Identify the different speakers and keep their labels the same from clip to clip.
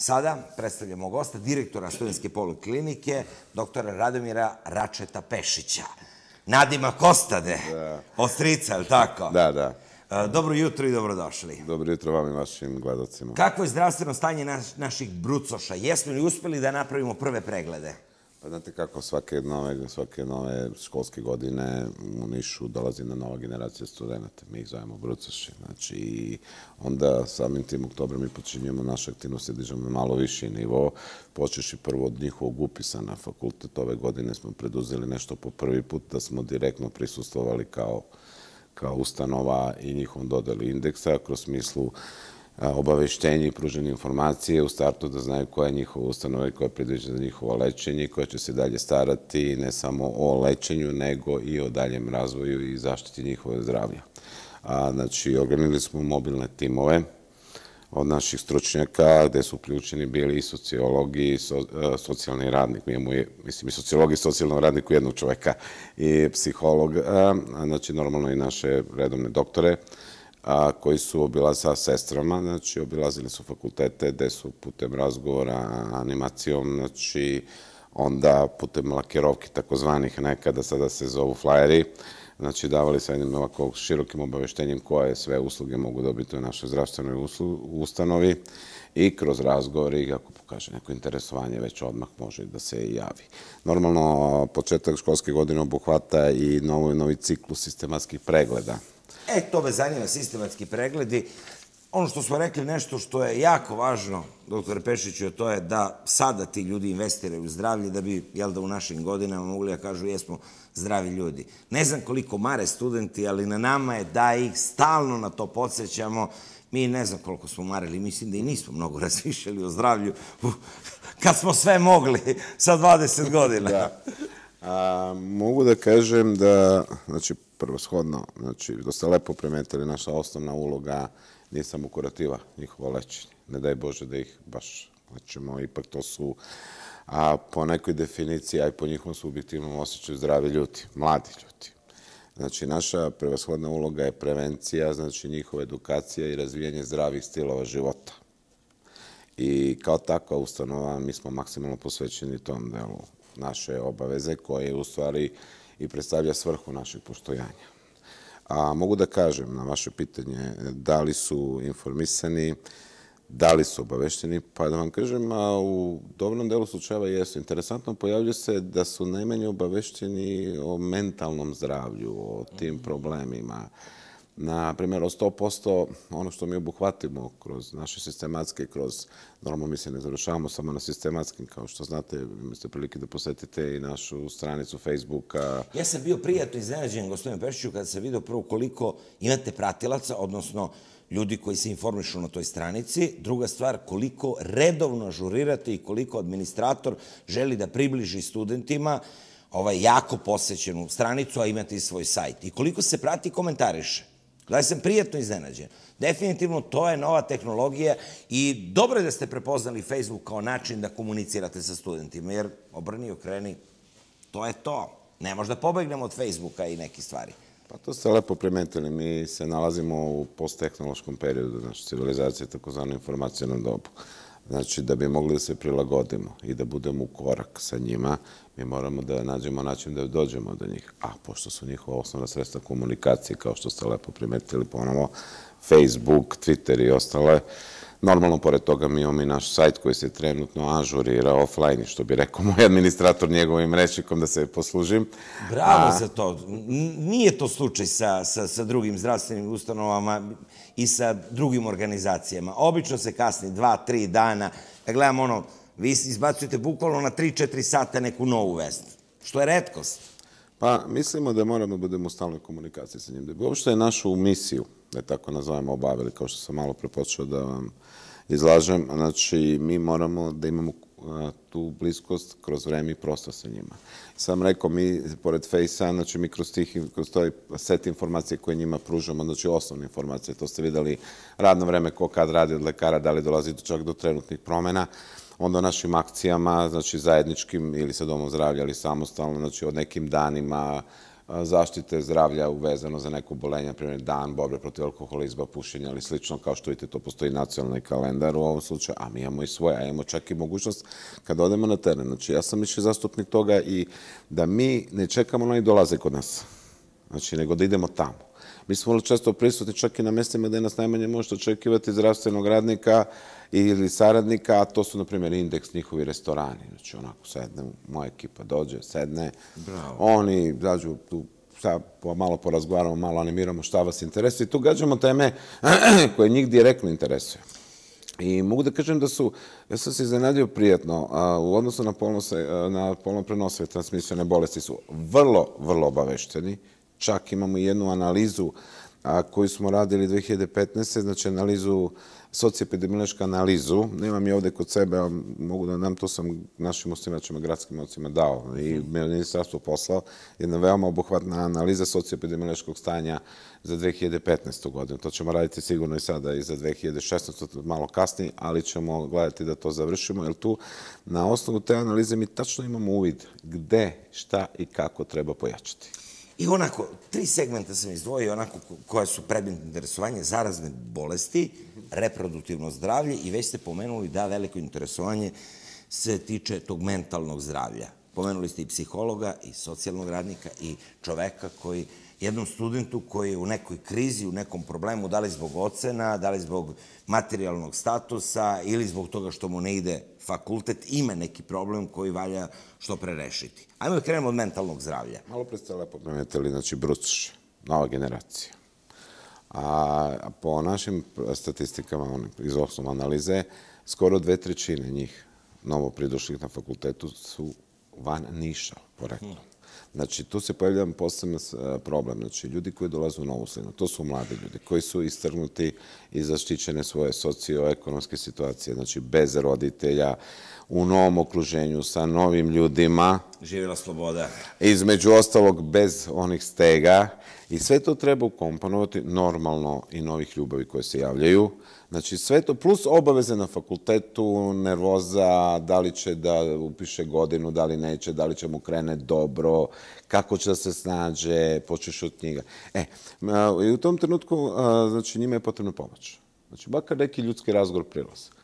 Speaker 1: Sada predstavljamo gosta, direktora studentske poliklinike, doktora Radomira Račeta Pešića. Nadima Kostade, da. ostrica, je li tako? Da,
Speaker 2: da. E, dobro jutro i dobrodošli. Dobro jutro vam i vašim gledocima.
Speaker 1: Kako je zdravstveno stanje naših brucoša? Jesmo li uspeli da napravimo prve preglede?
Speaker 2: Pa znate kako, svake nove, svake nove školske godine u Nišu dolazi na nova generacija studenta. Mi ih zovemo brucoši. Znači, i onda samim tim oktobra mi počinjemo naše aktivnosti, dižemo na malo viši nivo. Počeš i prvo od njihovog upisa na fakultet. Ove godine smo preduzeli nešto po prvi put da smo direktno prisustovali kao, kao ustanova i njihovom dodeli indeksa kroz smislu obaveštenje i pružene informacije u startu da znaju koja je njihova ustanova i koja je predviđena za njihovo lečenje i koja će se dalje starati ne samo o lečenju, nego i o daljem razvoju i zaštiti njihove zdravlja. A, znači, ogranili smo mobilne timove od naših stručnjaka, gde su uključeni bili i sociologi i e, socijalni radnik. Mi imamo, mislim, i sociologi i socijalnom radniku jednog čoveka i psiholog, e, znači, normalno i naše redovne doktore a, koji su obila sa sestrama, znači obilazili su fakultete gde su putem razgovora, animacijom, znači onda putem lakerovki takozvanih nekada, sada se zovu flyeri, znači davali sa jednim ovako širokim obaveštenjem koje sve usluge mogu dobiti u našoj zdravstvenoj ustanovi i kroz razgovor i ako pokaže neko interesovanje već odmah može da se javi. Normalno početak školske godine obuhvata i novi, novi ciklus sistematskih pregleda
Speaker 1: E, to me zanima, sistematski pregledi. Ono što smo rekli, nešto što je jako važno, doktor Pešiću, to je da sada ti ljudi investiraju u zdravlje, da bi, jel da, u našim godinama mogli da kažu jesmo zdravi ljudi. Ne znam koliko mare studenti, ali na nama je da ih stalno na to podsjećamo. Mi ne znam koliko smo marili, mislim da i nismo mnogo razmišljali o zdravlju uh, kad smo sve mogli sa 20 godina. da.
Speaker 2: A, mogu da kažem da, znači, prvoshodno, znači, da ste lepo premetali, naša osnovna uloga nije samo kurativa njihova lečenja. Ne daj Bože da ih baš lečemo, ipak to su a po nekoj definiciji, a i po njihovom subjektivnom osjećaju zdravi ljudi, mladi ljudi. Znači, naša prevashodna uloga je prevencija, znači njihova edukacija i razvijanje zdravih stilova života. I kao takva ustanova mi smo maksimalno posvećeni tom delu naše obaveze koje je u stvari uh, i predstavlja svrhu našeg postojanja. A mogu da kažem na vaše pitanje da li su informisani, da li su obavešteni, pa da vam kažem, a u dobrom delu slučajeva jesu. Interesantno pojavljuje se da su najmanje obavešteni o mentalnom zdravlju, o tim mm. problemima na primjer, od 100% ono što mi obuhvatimo kroz naše sistematske, kroz, normalno mi se ne završavamo samo na sistematskim, kao što znate, imate prilike da posetite i našu stranicu Facebooka.
Speaker 1: Ja sam bio prijatno iznenađen, gospodin Pešiću, kada sam vidio prvo koliko imate pratilaca, odnosno ljudi koji se informišu na toj stranici. Druga stvar, koliko redovno ažurirate i koliko administrator želi da približi studentima ovaj jako posećenu stranicu, a imate i svoj sajt. I koliko se prati i komentariše. Da li sam prijatno iznenađen. Definitivno to je nova tehnologija i dobro je da ste prepoznali Facebook kao način da komunicirate sa studentima, jer obrni, okreni, to je to. Ne možda pobegnemo od Facebooka i nekih stvari.
Speaker 2: Pa to ste lepo primetili. Mi se nalazimo u posttehnološkom periodu znači civilizacije, takozvano informacijalnom dobu. Znači, da bi mogli da se prilagodimo i da budemo u korak sa njima, Mi moramo da nađemo način da dođemo do njih. A pošto su njihova osnovna sredstva komunikacije, kao što ste lepo primetili ponovo, Facebook, Twitter i ostale, Normalno, pored toga, mi imamo i naš sajt koji se trenutno ažurira offline, što bi rekao moj administrator njegovim rečnikom da se poslužim. Bravo za
Speaker 1: to. Nije to slučaj sa, sa, sa drugim zdravstvenim ustanovama i sa drugim organizacijama. Obično se kasni dva, tri dana. gledam ono, Vi izbacujete bukvalno na 3-4 sata neku novu vest, što je
Speaker 2: redkost. Pa, mislimo da moramo da budemo u stalnoj komunikaciji sa njim. Da bi uopšte našu misiju, da je tako nazovemo, obavili, kao što sam malo prepočeo da vam izlažem, znači, mi moramo da imamo tu bliskost kroz vreme i prostor sa njima. Sam rekao, mi, pored Fejsa, znači mi kroz, tih, kroz toj set informacije koje njima pružamo, znači osnovne informacije, to ste videli radno vreme ko kad radi od lekara, da li dolazi do čak do trenutnih promena, onda o našim akcijama, znači zajedničkim ili sa domom zdravlja ili samostalno, znači o nekim danima zaštite zdravlja uvezano za neko bolenje, primjer dan borbe protiv alkoholizma, pušenja ili slično, kao što vidite, to postoji nacionalni kalendar u ovom slučaju, a mi imamo i svoje, a imamo čak i mogućnost kada odemo na teren. Znači, ja sam više zastupnik toga i da mi ne čekamo, da oni dolaze kod nas. Znači, nego da idemo tamo. Mi smo često prisutni čak i na mestima gde nas najmanje možete očekivati zdravstvenog radnika ili saradnika, a to su, na primjer, indeks njihovi restorani. Znači, onako sedne, moja ekipa dođe, sedne, Bravo. oni dađu tu sa, malo porazgovaramo, malo animiramo šta vas interesuje. i Tu gađamo teme koje njih direktno interesuje. I mogu da kažem da su, ja sam se iznenadio prijatno, a, u odnosu na polno, na polno prenosive transmisione bolesti su vrlo, vrlo obavešteni, čak imamo i jednu analizu koju smo radili 2015. Znači analizu, socioepidemiološku analizu. Nemam je ovde kod sebe, mogu da nam, to sam našim osnivačima, gradskim ocima dao i ministarstvo poslao. Jedna veoma obuhvatna analiza socioepidemiološkog stanja za 2015. godinu. To ćemo raditi sigurno i sada i za 2016. malo kasnije, ali ćemo gledati da to završimo, jer tu na osnovu te analize mi tačno imamo uvid gde, šta i kako treba pojačati. I onako, tri segmenta sam izdvojio, onako koja su predmet
Speaker 1: interesovanja, zarazne bolesti, reproduktivno zdravlje i već ste pomenuli da veliko interesovanje se tiče tog mentalnog zdravlja. Pomenuli ste i psihologa, i socijalnog radnika, i čoveka koji jednom studentu koji je u nekoj krizi, u nekom problemu, da li zbog ocena, da li zbog materijalnog statusa ili zbog toga što mu ne ide fakultet, ima neki problem koji valja što pre rešiti. Ajmo da krenemo od mentalnog
Speaker 2: zdravlja. Malo pre ste lepo primetili, znači Brucoš, nova generacija. A po našim statistikama iz osnovne analize, skoro dve trećine njih novo pridošlih na fakultetu su van Niša, poreklo. Znači, tu se pojavlja jedan posebno e, problem. Znači, ljudi koji dolaze u Novu Slinu, to su mladi ljudi koji su istrgnuti i zaštićene svoje socioekonomske situacije, znači bez roditelja, u novom okruženju, sa novim ljudima,
Speaker 1: Živjela sloboda.
Speaker 2: Između ostalog, bez onih stega. I sve to treba ukomponovati normalno i novih ljubavi koje se javljaju. Znači, sve to, plus obaveze na fakultetu, nervoza, da li će da upiše godinu, da li neće, da li će mu krene dobro, kako će da se snađe, počeš od knjiga. E, i u tom trenutku, znači, njima je potrebna pomoć. Znači, bakar neki ljudski razgovor prilaze.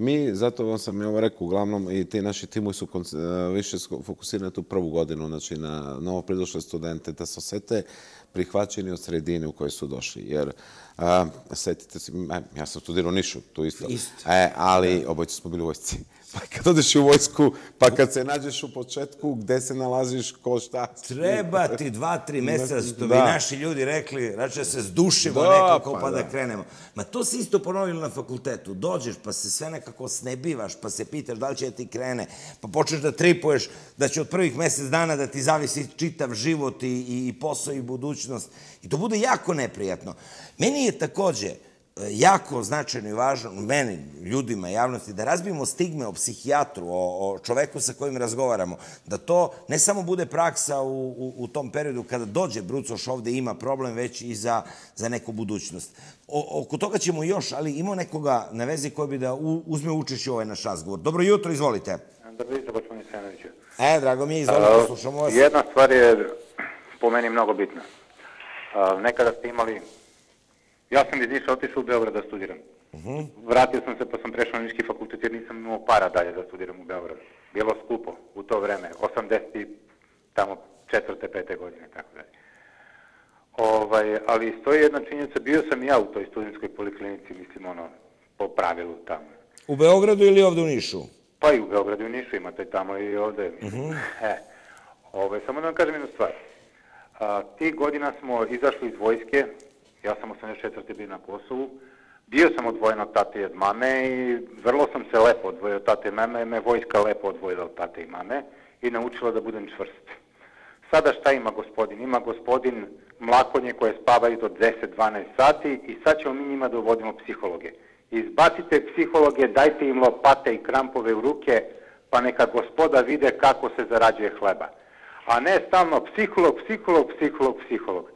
Speaker 2: Mi, zato vam sam i ovo rekao, uglavnom i ti naši timovi su e, više fokusirani tu prvu godinu, znači na novo pridošle studente, da se osete prihvaćeni od sredine u kojoj su došli. Jer, a, setite se, ja sam studirao Nišu, tu isto. Isto. E, ali da. obojci smo bili u vojsci. Pa kad odeš u vojsku, pa kad se nađeš u početku, gde se nalaziš, ko šta... Treba
Speaker 1: ti dva, tri meseca, što bi da. naši ljudi rekli, znači da se zdušimo da, nekako pa, pa da. da krenemo. Ma to se isto ponovilo na fakultetu. Dođeš, pa se sve nekako snebivaš, pa se pitaš da li će da ti krene, pa počneš da tripuješ, da će od prvih mesec dana da ti zavisi čitav život i, i posao i budućnost. I to bude jako neprijatno. Meni je takođe jako značajno i važno meni, ljudima, javnosti, da razbijemo stigme o psihijatru, o, o čoveku sa kojim razgovaramo, da to ne samo bude praksa u, u, u tom periodu kada dođe Brucoš ovde ima problem, već i za, za neku budućnost. O, oko toga ćemo još, ali imao nekoga na vezi koji bi da u, uzme učešće ovaj naš razgovor. Dobro jutro, izvolite. Dobro jutro, gospodin Stanoviću. E, drago mi je, izvolite, slušamo vas. Jedna
Speaker 3: stvar je po meni mnogo bitna. A, nekada ste imali Ja sam iz Niša otišao u Beograd da studiram. Uh -huh. Vratio sam se pa sam prešao na Niški fakultet jer nisam imao para dalje da studiram u Beogradu. Bilo skupo u to vreme, 80 tamo četvrte, pete godine, tako dalje. Ovaj, ali stoji jedna činjenica, bio sam ja u toj studijenskoj poliklinici, mislim, ono, po pravilu tamo.
Speaker 1: U Beogradu ili ovde u Nišu?
Speaker 3: Pa i u Beogradu i u Nišu imate tamo i ovde. Uh mhm. -huh. e, ovaj, samo da vam kažem jednu stvar. A, ti godina smo izašli iz vojske, Ja sam 84. bio na Kosovu. Bio sam odvojen od tate i od mame i vrlo sam se lepo odvojio od tate i mame, me vojska lepo odvojila od tate i mame i naučila da budem čvrst. Sada šta ima gospodin? Ima gospodin mlakonje koje spavaju do 10-12 sati i sad ćemo mi njima da uvodimo psihologe. Izbacite psihologe, dajte im lopate i krampove u ruke, pa neka gospoda vide kako se zarađuje hleba. A ne stalno psiholog, psiholog, psiholog, psiholog.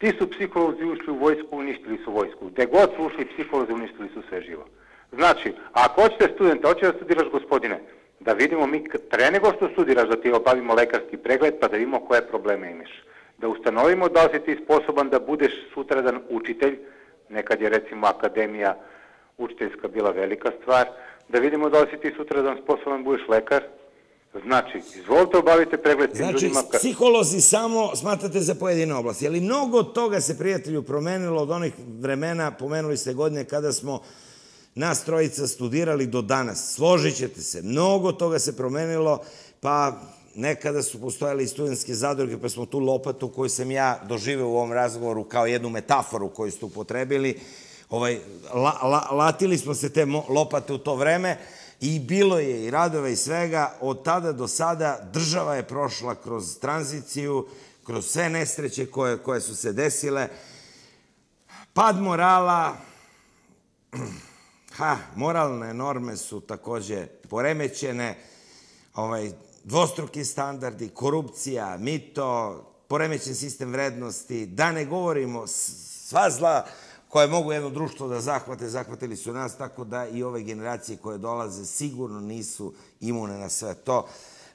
Speaker 3: Ti su psiholozi ušli u vojsku, uništili su vojsku. Gde god su ušli psiholozi, uništili su sve živo. Znači, ako hoćete studenta, hoćete da studiraš gospodine, da vidimo mi pre nego što studiraš da ti obavimo lekarski pregled pa da vidimo koje probleme imaš. Da ustanovimo da li si ti sposoban da budeš sutradan učitelj, nekad je recimo akademija učiteljska bila velika stvar, da vidimo da li si ti sutradan sposoban da budeš lekar, Znači, izvolite obavite pregled tim znači, Znači,
Speaker 1: psiholozi samo smatrate za pojedine oblasti, ali mnogo toga se, prijatelju, promenilo od onih vremena, pomenuli ste godine kada smo nas trojica studirali do danas. Složit ćete se, mnogo toga se promenilo, pa nekada su postojale i studentske zadruge, pa smo tu lopatu koju sam ja doživeo u ovom razgovoru kao jednu metaforu koju ste upotrebili. Ovaj, latili smo se te lopate u to vreme, I bilo je i radova i svega. Od tada do sada država je prošla kroz tranziciju, kroz sve nesreće koje, koje su se desile. Pad morala, ha, moralne norme su takođe poremećene, ovaj, dvostruki standardi, korupcija, mito, poremećen sistem vrednosti, da ne govorimo sva zla koje mogu jedno društvo da zahvate, zahvatili su nas, tako da i ove generacije koje dolaze sigurno nisu imune na sve to.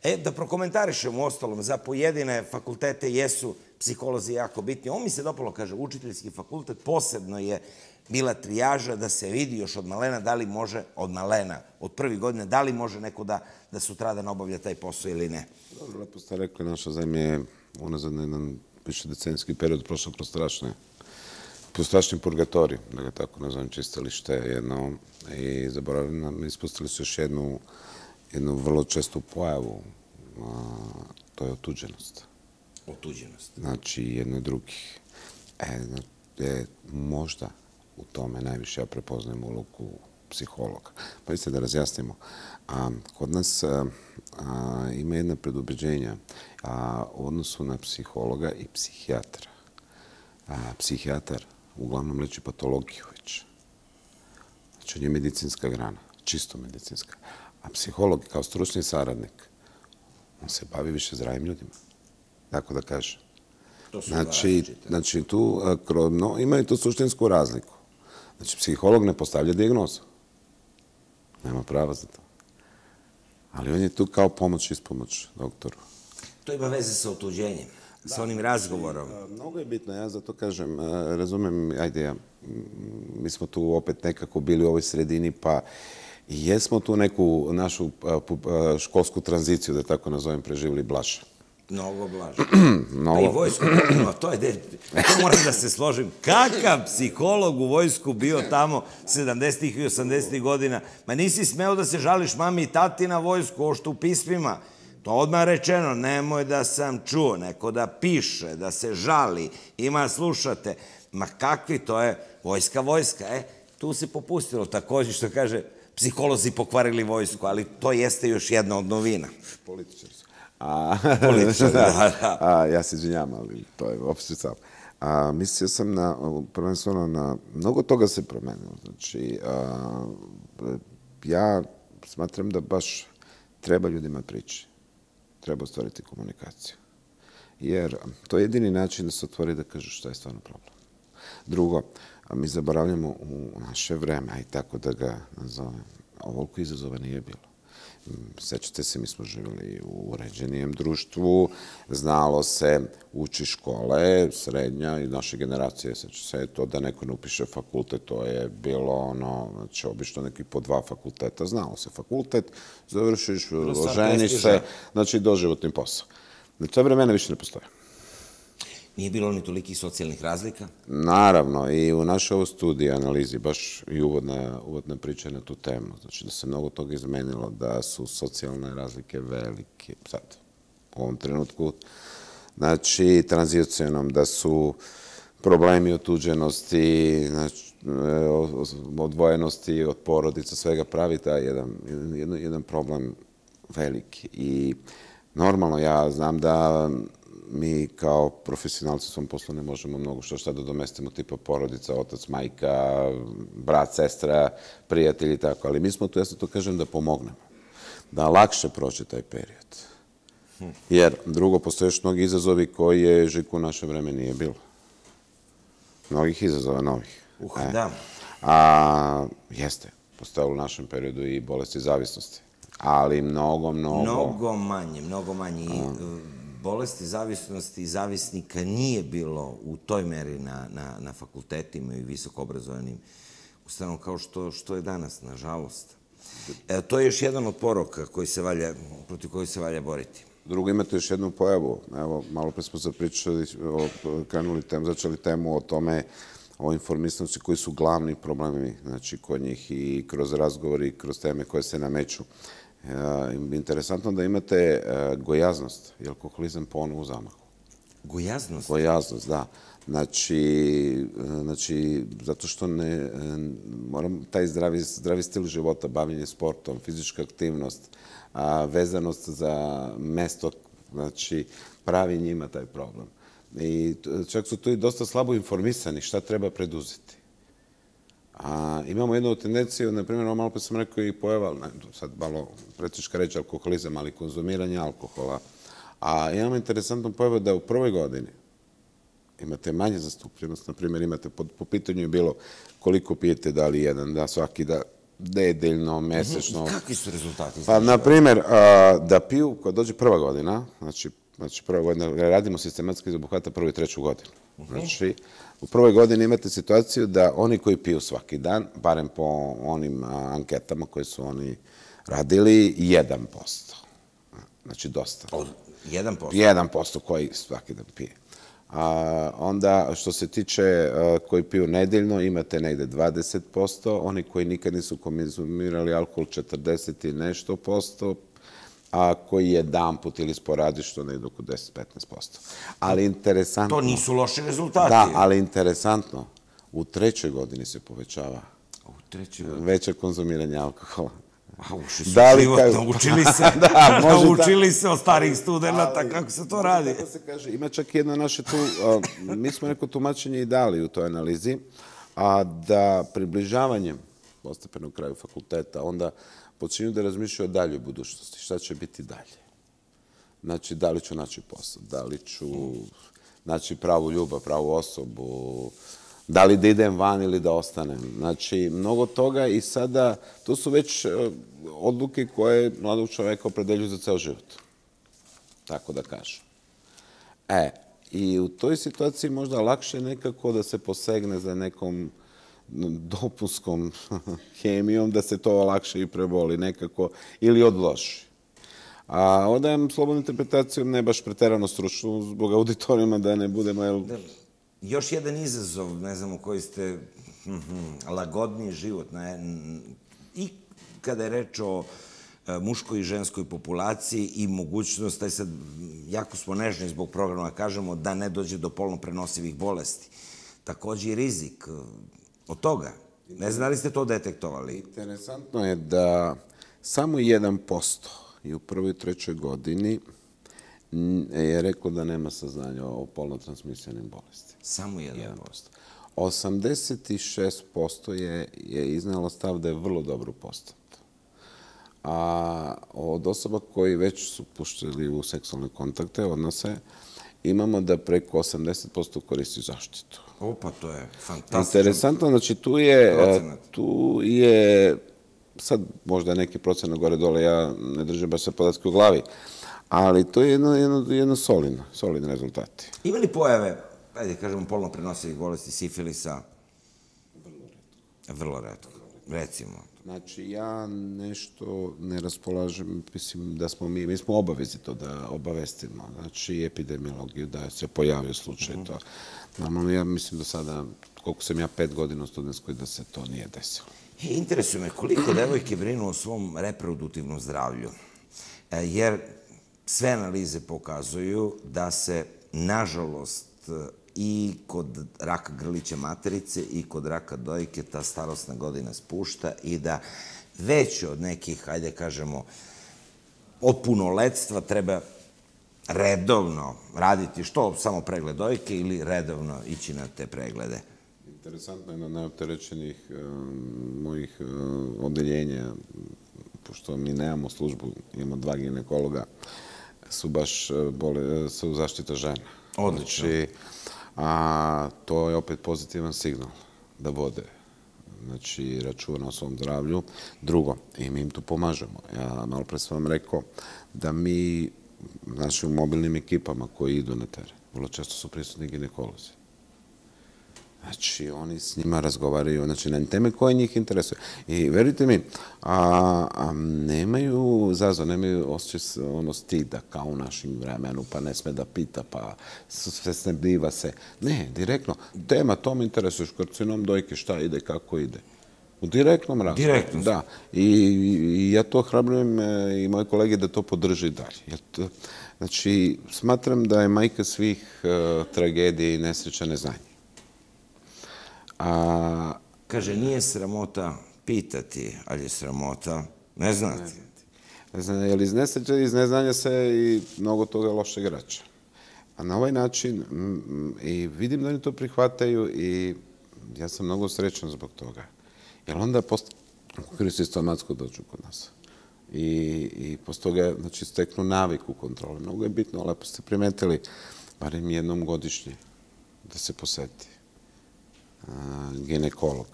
Speaker 1: E, da prokomentarišem u ostalom, za pojedine fakultete jesu psiholozi jako bitni. On mi se dopalo, kaže, učiteljski fakultet posebno je bila trijaža da se vidi još od malena da li može, od malena, od prvih godine, da li može neko da, da sutradan obavlja taj posao ili ne.
Speaker 2: Dobro, lepo ste rekli, naša zemlja je unazad na jedan više decenijski period prošla kroz strašne strašnim purgatorijem, da ga tako nazovem, čistalište jedno i zaboravim Mi ispustili su još jednu, jednu vrlo čestu pojavu, a, to je otuđenost. Otuđenost. Znači, jedno i drugih. E, je, možda u tome najviše ja prepoznajem ulogu psihologa. Pa isto da razjasnimo. A, kod nas a, a, ima jedna predubeđenja a, u odnosu na psihologa i psihijatra. A, psihijatar uglavnom leči patologiju već. Znači, on je medicinska grana, čisto medicinska. A psiholog kao stručni saradnik, on se bavi više zdravim ljudima. Tako da kažem. Znači, znači, tu e, no, imaju tu suštinsku razliku. Znači, psiholog ne postavlja diagnozu. Nema prava za to. Ali on je tu kao pomoć i ispomoć doktoru.
Speaker 1: To ima veze sa otuđenjem sa onim razgovorom. Da, e, mnogo je bitno, ja zato
Speaker 2: kažem, e, razumem, ajde ja, mi smo tu opet nekako bili u ovoj sredini, pa i jesmo tu neku našu e, školsku tranziciju, da tako nazovem, preživili blaša.
Speaker 1: Mnogo blaže. Mnogo. Pa i vojsku, no, to je, to moram da se složim. Kakav psiholog u vojsku bio tamo 70-ih i 80-ih godina? Ma nisi smeo da se žališ mami i tati na vojsku, ošto u pismima. To odmah rečeno, nemoj da sam čuo, neko da piše, da se žali, ima slušate. Ma kakvi, to je vojska, vojska, e, tu se popustilo takođe što kaže, psiholozi pokvarili vojsku, ali to jeste još jedna od novina. Političar su.
Speaker 2: A, Političar, da. da, da. A, ja se izvinjam, ali to je uopšte sam. A, mislio sam na, prvenstveno na, mnogo toga se promenilo. Znači, a, ja smatram da baš treba ljudima pričati treba ostvariti komunikaciju. Jer to je jedini način da se otvori da kaže šta je stvarno problem. Drugo, mi zaboravljamo u naše vreme, a i tako da ga nazovem, ovoliko izazova nije bilo. Sećate se, mi smo živjeli u uređenijem društvu, znalo se, uči škole, srednja i naše generacije, seća se to da neko ne upiše fakultet, to je bilo ono, znači, obično neki po dva fakulteta, znalo se fakultet, završiš, ženiš se, znači, doživotni posao. Znači, ta vremena više ne postoje.
Speaker 1: Nije bilo ni tolikih socijalnih razlika?
Speaker 2: Naravno, i u našoj ovo studiji analizi, baš i uvodna, uvodna priča na tu temu, znači da se mnogo toga izmenilo, da su socijalne razlike velike, sad, u ovom trenutku, znači, tranzicionom, da su problemi otuđenosti, znači, e, odvojenosti od porodica, svega pravi taj jedan, jedan, jedan problem veliki. I normalno, ja znam da mi kao profesionalci u svom poslu ne možemo mnogo što šta da domestimo, tipa porodica, otac, majka, brat, sestra, prijatelj i tako, ali mi smo tu, ja sam to kažem, da pomognemo, da lakše prođe taj period. Jer drugo, postoje još mnogi izazovi koji je Žiku u naše vreme nije bilo. Mnogih izazova, novih. Uh, e. da. A, jeste, postoje u našem periodu i bolesti zavisnosti. Ali mnogo, mnogo... Mnogo
Speaker 1: manje, mnogo manje. Um, bolesti zavisnosti i zavisnika nije bilo u toj meri na, na, na fakultetima i visokoobrazovanim ustanom kao što, što je danas, nažalost. E, to je još jedan od poroka koji se valja, protiv koji se valja boriti.
Speaker 2: Drugo, imate još jednu pojavu. Evo, malo pre smo zapričali, o, krenuli tem, začeli temu o tome o informisnosti koji su glavni problemi znači, kod njih i kroz razgovori i kroz teme koje se nameću interesantno da imate e, gojaznost i alkoholizam ponovo u zamahu. Gojaznost? Gojaznost, da. Znači, e, znači, zato što ne, e, moram taj zdravi, zdravi stil života, bavljenje sportom, fizička aktivnost, a, vezanost za mesto, znači, pravi njima taj problem. I čak su tu i dosta slabo informisani šta treba preduzeti. A, imamo jednu tendenciju, na primjer, malo pa sam rekao i pojava, ne, sad malo pretiška reći alkoholizam, ali konzumiranje alkohola. A imamo interesantnu pojavu da u prvoj godini imate manje zastupljenost, na primjer, imate po, po pitanju je bilo koliko pijete, da li jedan, da svaki, da nedeljno, mhm. mesečno. Kakvi su rezultati? Pa, na primjer, da piju, kad dođe prva godina, znači, znači prva godina, radimo sistematski iz da obuhvata prvu i treću godinu. Mhm. Znači, U prvoj godini imate situaciju da oni koji piju svaki dan, barem po onim anketama koje su oni radili, 1%. Znači, dosta. Od
Speaker 1: 1%? 1%
Speaker 2: koji svaki dan pije. A onda, što se tiče koji piju nedeljno, imate negde 20%, oni koji nikad nisu konzumirali alkohol 40 i nešto posto, a, koji je dan put ili sporadično jednog oko 10-15%. Ali interesantno... To nisu loši rezultati. Da, ali interesantno, u trećoj godini se povećava u trećoj godini. veće konzumiranje alkohola. A uši su da li, život, kaj... naučili se, da, da, može naučili
Speaker 1: da- se od starih studenta, kako se to radi. Da se
Speaker 2: kaže, ima čak jedna naše tu, a, mi smo neko tumačenje i dali u toj analizi, a da približavanjem postepenog kraju fakulteta, onda počinju da razmišljaju o daljoj budućnosti, šta će biti dalje. Znači, da li ću naći posao, da li ću naći pravu ljubav, pravu osobu, da li da idem van ili da ostanem. Znači, mnogo toga i sada, to su već e, odluke koje mladog čoveka opredeljuju za ceo život. Tako da kažem. E, i u toj situaciji možda lakše nekako da se posegne za nekom dopunskom hemijom da se to lakše i preboli nekako ili odloži. A odajem slobodnu interpretaciju, ne baš preterano stručno zbog auditorijuma da ne budemo... Jel... Da,
Speaker 1: još jedan izazov, ne znam u koji ste hm, hm, lagodniji život. Ne? I kada je reč o e, muškoj i ženskoj populaciji i mogućnost, taj e, sad, jako smo nežni zbog programa, kažemo da ne dođe do polno prenosivih bolesti. Takođe i rizik od toga. Ne znam li
Speaker 2: ste to detektovali? Interesantno je da samo 1% je u prvoj i trećoj godini je rekao da nema saznanja o polno transmisijenim bolesti. Samo 1%. 1%. 86% je, je iznalo stav da je vrlo dobro postavljeno a od osoba koji već su puštili u seksualne kontakte, odnose, imamo da preko 80% koristi zaštitu.
Speaker 1: Opa, to je fantastično.
Speaker 2: Interesantno, znači tu je, e, tu je sad možda neki procenat gore-dole, ja ne držem baš sa podatke u glavi, ali to je jedno, jedno, jedno solidno, solidno rezultati.
Speaker 1: Ima li pojave, ajde kažemo, polno prenosivih bolesti sifilisa?
Speaker 2: Vrlo redko. Vrlo redko, recimo. Znači, ja nešto ne raspolažem, mislim da smo mi, mi smo obavezi to da obavestimo, znači epidemiologiju, da se pojavio slučaj mm -hmm. to. Normalno, ja mislim da sada, koliko sam ja pet godina u studenskoj, da se to nije desilo. E, interesuje me koliko devojke brinu o svom reproduktivnom
Speaker 1: zdravlju, e, jer sve analize pokazuju da se, nažalost, i kod raka grlića materice i kod raka dojke ta starostna godina spušta i da već od nekih, hajde kažemo, od punoletstva treba redovno
Speaker 2: raditi što samo pregled dojke ili redovno ići na te preglede? Interesantno je na najopterećenih eh, mojih eh, odeljenja, pošto mi nemamo službu, imamo dva ginekologa, su baš eh, bole, su zaštita žena. Odlično. Znači, a to je opet pozitivan signal da vode znači računa o svom zdravlju. Drugo, i mi im tu pomažemo. Ja malo pre sam vam rekao da mi, znači u mobilnim ekipama koji idu na teren, vrlo često su prisutni ginekolozi. Znači, oni s njima razgovaraju, znači, na teme koje njih interesuju. I verujte mi, a, a nemaju zazvo, nemaju osjećaj ono stida kao u našim vremenu, pa ne sme da pita, pa sve se biva se. Ne, direktno, tema tom interesuješ, karcinom dojke, šta ide, kako ide. U direktnom razgovoru. Direktno. Da. I, i ja to hrabrujem e, i moje kolege da to podrži dalje. Ja to, znači, smatram da je majka svih uh, tragedija i nesreća neznanje. A, kaže, nije sramota pitati, ali je sramota ne znati. Ne znam, jer iz, nesreća, iz neznanja se i mnogo toga loše grača. A na ovaj način m, i vidim da oni to prihvataju i ja sam mnogo srećan zbog toga. Jer onda post... konkursi istomatsko dođu kod nas. I, i post toga znači, steknu naviku kontrole. Mnogo je bitno, lepo ste primetili, barem jednom godišnje da se poseti ginekolog.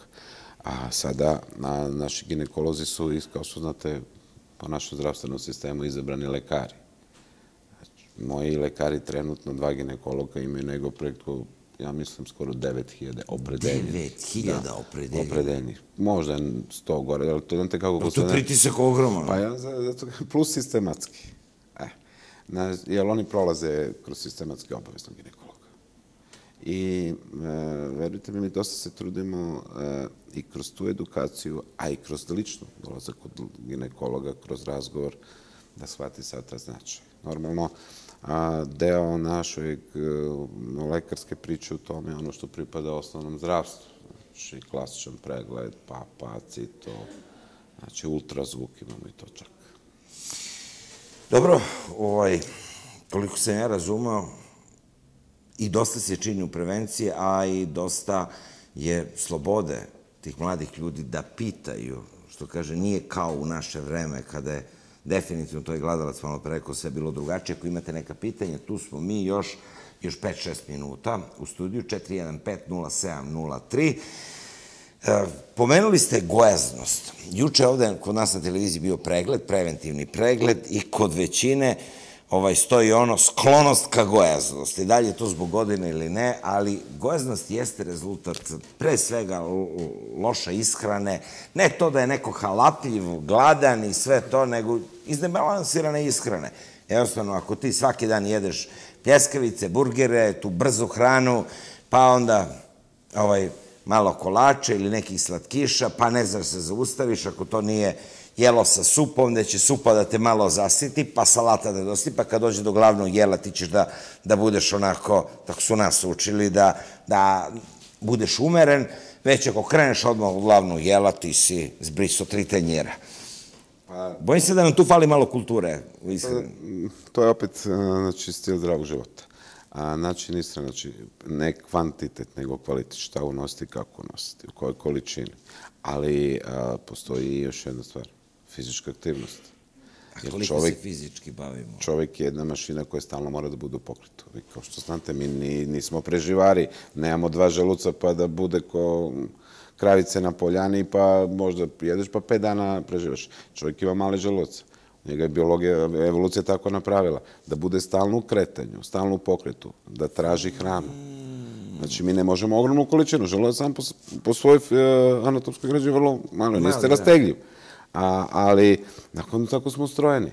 Speaker 2: A sada na, naši ginekolozi su, kao što znate, po našem zdravstvenom sistemu izabrani lekari. Znači, moji lekari trenutno, dva ginekologa imaju nego preko, ja mislim, skoro 9000 opredeljenih. 9000 da, opredeljenih? Opredeljenih. Možda 100 gore, ali to znate kako... Pa to je pritisak ogroman. Pa ja, zato, plus sistematski. E. Na, jer oni prolaze kroz sistematski obavezno ginekolog? i e, verujte mi, mi dosta se trudimo e, i kroz tu edukaciju, a i kroz lično dolazak od ginekologa, kroz razgovor, da shvati sad ta značaj. Normalno, a deo našeg e, lekarske priče u tome je ono što pripada osnovnom zdravstvu. Znači, klasičan pregled, pa, cito, znači ultrazvuk imamo i to čak. Dobro, ovaj, koliko sam ja razumao,
Speaker 1: i dosta se čini u prevenciji, a i dosta je slobode tih mladih ljudi da pitaju, što kaže, nije kao u naše vreme kada je definitivno, to je gledalac malo preko sve bilo drugačije. Ako imate neka pitanja, tu smo mi još, još 5-6 minuta u studiju 415-0703. E, pomenuli ste gojaznost. Juče ovde kod nas na televiziji bio pregled, preventivni pregled i kod većine uh, ovaj, stoji ono sklonost ka gojaznosti. Dalje je to zbog godine ili ne, ali gojaznost jeste rezultat pre svega loša ishrane. Ne to da je neko halapljiv, gladan i sve to, nego iznebalansirane ishrane. Jednostavno, ako ti svaki dan jedeš pljeskavice, burgere, tu brzu hranu, pa onda ovaj, malo kolača ili nekih slatkiša, pa ne znaš da se zaustaviš ako to nije jelo sa supom, da će supa da te malo zasiti, pa salata da dosti, pa kad dođe do glavnog jela ti ćeš da, da budeš onako, tako su nas učili, da, da budeš umeren, već ako kreneš odmah u glavnog jela, ti si zbriso tri tenjera. Pa, Bojim se da nam tu fali malo
Speaker 2: kulture. To, pa, to je opet e, znači, stil zdravog života. A znači, nisam, znači ne kvantitet, nego kvalitet, šta unositi, kako unositi, u kojoj količini. Ali a, e, postoji još jedna stvar fizička aktivnost. A koliko čovek, se fizički bavimo? Čovek je jedna mašina koja stalno mora da bude u pokretu. Vi, kao što znate, mi ni, nismo preživari. Nemamo dva želuca pa da bude ko kravice na poljani, pa možda jedeš pa pet dana preživaš. Čovjek ima male želuce. Njega je biologija, evolucija tako napravila. Da bude stalno u kretanju, stalno u pokretu, da traži hranu. Znači, mi ne možemo ogromnu količinu. Želudac sam po, po svojoj eh, anatomskoj građi vrlo malo, niste rastegljivi. Da. A, ali, nakon tako smo ustrojeni.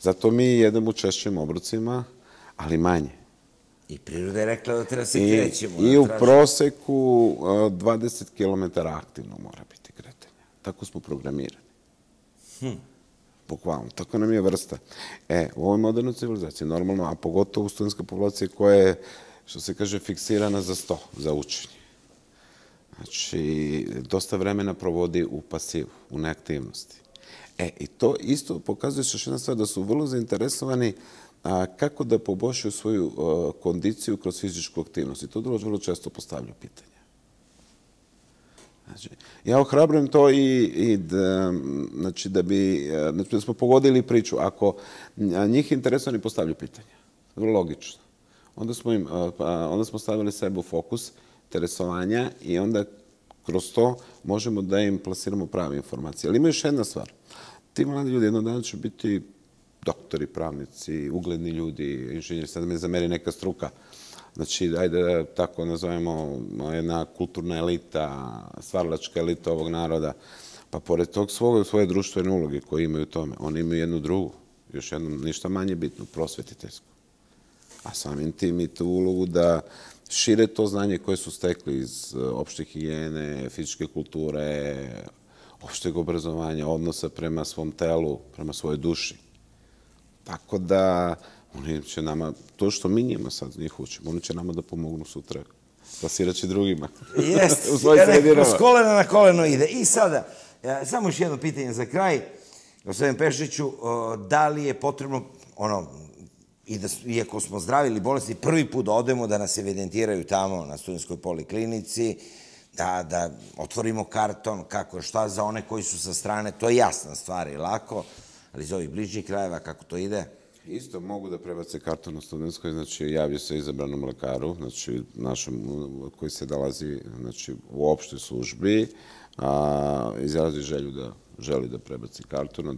Speaker 2: Zato mi jedemo u češćim obrocima, ali manje. I priroda
Speaker 1: je rekla da treba se I, krećemo. I da u proseku
Speaker 2: 20 e, km aktivno mora biti kretanje. Tako smo programirani. Hm. Bukvalno. Tako nam je vrsta. E, u ovoj modernoj civilizaciji, normalno, a pogotovo u studijenskoj populaciji koja je, što se kaže, fiksirana za 100, za učenje. Znači, dosta vremena provodi u pasivu, u neaktivnosti. E, i to isto pokazuje se još jedna stvar, da su vrlo zainteresovani a, kako da poboljšaju svoju a, kondiciju kroz fizičku aktivnost. I to drugo vrlo često postavlja pitanje. Znači, ja ohrabrujem to i, i da, znači, da bi znači, da smo pogodili priču. Ako njih interesovani postavljaju pitanja, vrlo logično, onda smo, im, pa, onda smo stavili sebe u fokus interesovanja i onda kroz to možemo da im plasiramo prave informacije. Ali ima još jedna stvar. Ti mladi ljudi jednog dana će biti doktori, pravnici, ugledni ljudi, inženjeri, sad me zameri neka struka. Znači, ajde da tako nazovemo jedna kulturna elita, stvaralačka elita ovog naroda. Pa pored tog svog, svoje društvene uloge koje imaju u tome, oni imaju jednu drugu, još jednu ništa manje bitnu, prosvetiteljsku. A samim tim i tu ulogu da šire to znanje koje su stekli iz eh, opšte higijene, fizičke kulture, opšteg obrazovanja, odnosa prema svom telu, prema svojoj duši. Tako da oni će nama, to što mi njima sad njih učimo, oni će nama da pomognu sutra plasirat će drugima. Jeste, ja s
Speaker 1: kolena na koleno ide. I sada, ja, eh, samo još jedno pitanje za kraj. Gospodin Pešiću, eh, da li je potrebno, ono, i da, iako smo zdravi ili bolesti, prvi put da odemo da nas evidentiraju tamo na studentskoj poliklinici, da, da otvorimo karton, kako šta za one koji su sa strane, to je jasna stvar i lako, ali iz ovih bližnjih krajeva kako to ide?
Speaker 2: Isto mogu da prebace karton na studentskoj, znači javlja se izabranom lekaru, znači našem, koji se nalazi znači, u opštoj službi, a, izrazi želju da želi da prebaci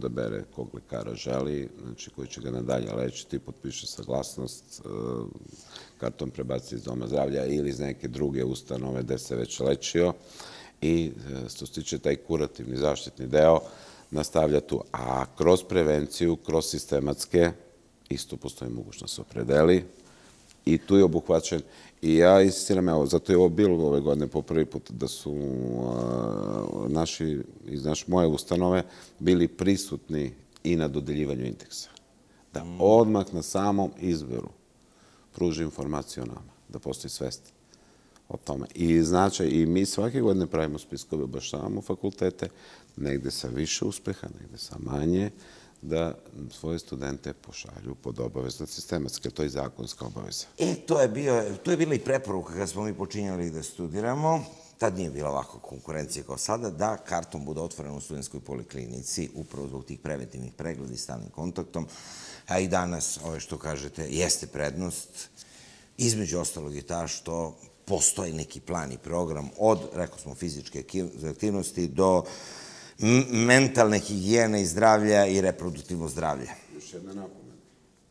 Speaker 2: da bere kog lekara želi, znači koji će ga nadalje lečiti, potpiše saglasnost, e, karton prebaci iz doma zdravlja ili iz neke druge ustanove gde se već lečio i e, što se tiče taj kurativni zaštitni deo, nastavlja tu. A kroz prevenciju, kroz sistematske, isto postoji mogućnost da opredeli i tu je obuhvaćen I ja insistiram, evo, zato je ovo bilo ove godine po prvi put, da su uh, naši, iz naš, moje ustanove bili prisutni i na dodeljivanju indeksa. Da mm. odmah na samom izboru pruži informaciju o nama, da postoji svest o tome. I znači, i mi svake godine pravimo spiskove, obaštavamo fakultete, negde sa više uspeha, negde sa manje, da svoje studente pošalju pod obavezno sistematske, to je zakonska obaveza. E,
Speaker 1: to je, bio, to je bila i preporuka kad smo mi počinjali da studiramo, tad nije bila ovako konkurencija kao sada, da kartom bude otvoren u studenskoj poliklinici, upravo zbog tih preventivnih pregleda i stalnim kontaktom, a i danas, ove što kažete, jeste prednost, između ostalog je ta što postoji neki plan i program od, rekao smo, fizičke aktivnosti do uh, mentalne higijene i zdravlja i reproduktivno
Speaker 2: zdravlje. Još jedna napomena.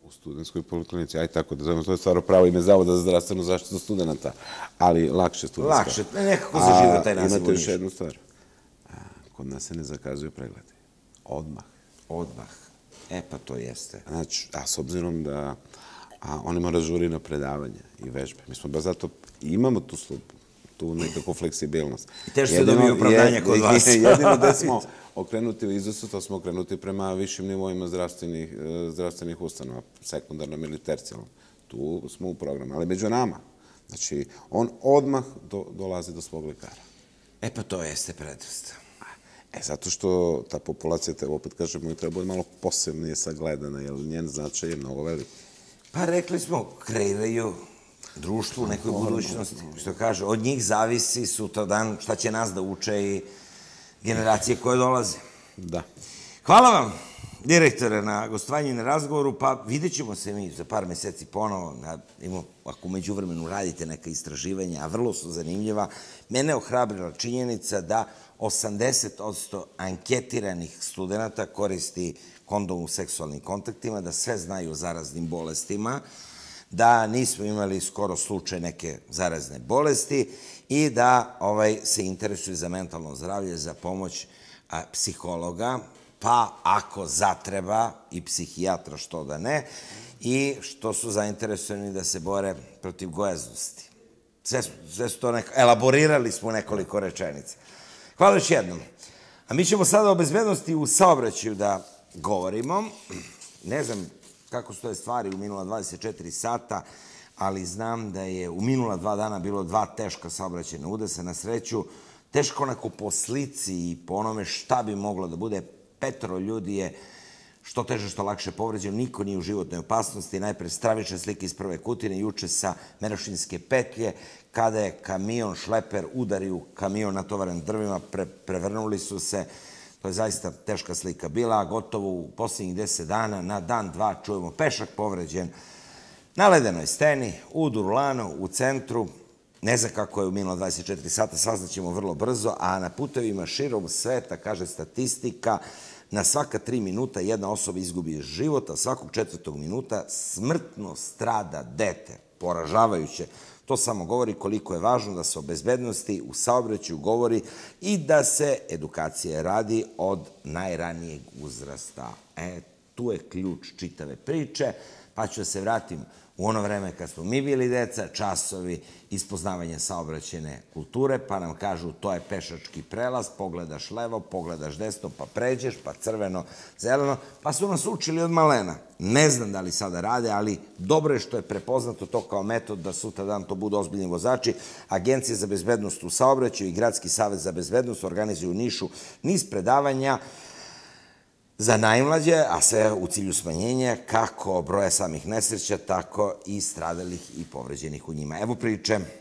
Speaker 2: U studenskoj poliklinici, aj tako da zovemo, to je stvarno pravo ime Zavoda za zdravstvenu zaštitu studenta, ali lakše studentska. Lakše, nekako se žive taj naziv. Imate još jednu stvar. kod nas se ne zakazuju preglede. Odmah. Odmah. E pa to jeste. Znači, a s obzirom da a, oni moraju da žuri na predavanje i vežbe, mi smo baš zato imamo tu slobu tu nekakvu fleksibilnost. Teško se dobio opravdanje kod vas. jedino da smo okrenuti u izvrstvu, to smo okrenuti prema višim nivoima zdravstvenih, e, zdravstvenih ustanova, sekundarnom ili tercijalnom. Tu smo u programu, ali među nama. Znači, on odmah do, dolazi do svog lekara. E pa to
Speaker 1: jeste prednost.
Speaker 2: E, zato što ta populacija, te opet kažemo, treba bude malo posebnije sagledana, jer njen značaj je mnogo veliko.
Speaker 1: Pa rekli smo, kreiraju društvu, nekoj da budućnosti. Što kaže, od njih zavisi dan šta će nas da uče i generacije koje dolaze. Da. Hvala vam, direktore, na gostovanju i na razgovoru, pa vidjet ćemo se mi za par meseci ponovo, na, imamo, ako umeđu vremenu radite neka istraživanja, a vrlo su zanimljiva, mene je ohrabrila činjenica da 80% anketiranih studenta koristi kondom u seksualnim kontaktima, da sve znaju o zaraznim bolestima, da nismo imali skoro slučaj neke zarazne bolesti i da ovaj, se interesuje za mentalno zdravlje, za pomoć a, psihologa, pa ako zatreba i psihijatra što da ne, i što su zainteresovani da se bore protiv gojaznosti. Sve, sve su to neko, elaborirali smo nekoliko rečenica. Hvala još jednom. A mi ćemo sada o bezbednosti u saobraćaju da govorimo. Ne znam, kako stoje stvari u minula 24 sata, ali znam da je u minula dva dana bilo dva teška saobraćena udesa. Na sreću, teško onako po slici i po onome šta bi moglo da bude. Petro ljudi je što teže, što lakše povređeno. Niko nije u životnoj opasnosti. Najpre stravične slike iz prve kutine, juče sa Merašinske petlje, kada je kamion šleper udario kamion natovaren drvima, pre, prevrnuli su se To je zaista teška slika bila, gotovo u poslednjih deset dana, na dan dva čujemo pešak povređen na ledenoj steni, u Durulano, u centru, ne zna kako je u minulo 24 sata, saznaćemo vrlo brzo, a na putevima širom sveta, kaže statistika, na svaka tri minuta jedna osoba izgubi život, a svakog četvrtog minuta smrtno strada dete. Poražavajuće To samo govori koliko je važno da se o bezbednosti u saobraćaju govori i da se edukacije radi od najranijeg uzrasta. E, tu je ključ čitave priče, pa ću da se vratim U ono vreme kad smo mi bili deca, časovi ispoznavanja saobraćene kulture, pa nam kažu to je pešački prelaz, pogledaš levo, pogledaš desno, pa pređeš, pa crveno, zeleno, pa su nas učili od malena. Ne znam da li sada rade, ali dobro je što je prepoznato to kao metod da sutra dan to budu ozbiljni vozači. Agencija za bezbednost u saobraćaju i Gradski savez za bezbednost organizuju u Nišu niz predavanja, za najmlađe, a sve u cilju smanjenja kako broja samih nesreća, tako i stradalih i povređenih u njima. Evo priče